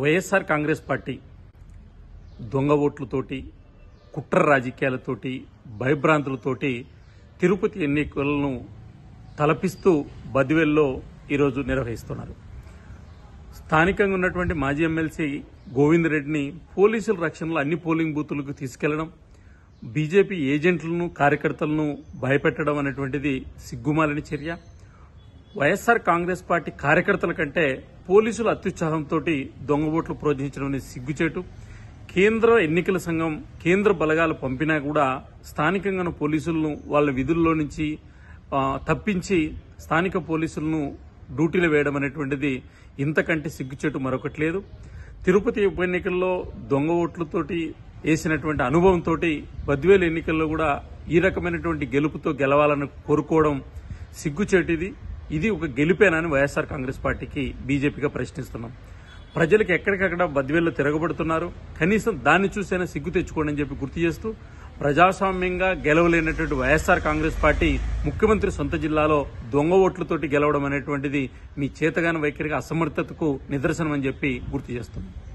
YSR Congress party దొంగ ఓట్లతోటి కుట్ర రాజకీయాలతోటి భయభ్రాంతులతోటి తిరుపతి ఎన్నికలను తలపిస్తూ బదివేల్లో ఈరోజు నిర్వహిస్తున్నారు స్థానికంగా ఉన్నటువంటి మాజీ ఎమ్మెల్సీ గోవింద్ రెడ్డిని పోలీసుల రక్షణలో అన్ని పోలింగ్ బూతులకు తీసుకెళ్లడం బీజేపీ ఏజెంట్లను కార్యకర్తలను భయపెట్టడం అనేటువంటిది సిగ్గుమాలని చర్య వైఎస్ఆర్ కాంగ్రెస్ పార్టీ కార్యకర్తల కంటే పోలీసుల అత్యుత్సాహంతో దొంగ ఓట్లు ప్రోత్సహించడం అనేది సిగ్గుచేటు కేంద్ర ఎన్నికల సంఘం కేంద్ర బలగాలు పంపినా కూడా స్థానికంగా పోలీసులను వాళ్ళ విధుల్లో నుంచి తప్పించి స్థానిక పోలీసులను డ్యూటీలు వేయడం అనేటువంటిది ఇంతకంటే సిగ్గుచేటు మరొకటి లేదు తిరుపతి ఉప ఎన్నికల్లో దొంగ ఓట్లతోటి వేసినటువంటి అనుభవంతో బద్వేలు ఎన్నికల్లో కూడా ఈ రకమైనటువంటి గెలుపుతో గెలవాలని కోరుకోవడం సిగ్గుచేటిది ఇది ఒక గెలిపేనని వైఎస్ఆర్ కాంగ్రెస్ పార్టీకి బీజేపీగా ప్రశ్నిస్తున్నాం ప్రజలకు ఎక్కడికక్కడ బద్వేల్లో తిరగబడుతున్నారు కనీసం దాన్ని చూసైనా సిగ్గు తెచ్చుకోండి అని చెప్పి గుర్తు చేస్తూ ప్రజాస్వామ్యంగా గెలవలేనటువంటి వైఎస్ఆర్ కాంగ్రెస్ పార్టీ ముఖ్యమంత్రి సొంత జిల్లాలో దొంగ ఓట్లతోటి గెలవడం అనేటువంటిది మీ చేతగాన వైఖరిగా అసమర్థతకు నిదర్శనం అని చెప్పి గుర్తు చేస్తున్నాం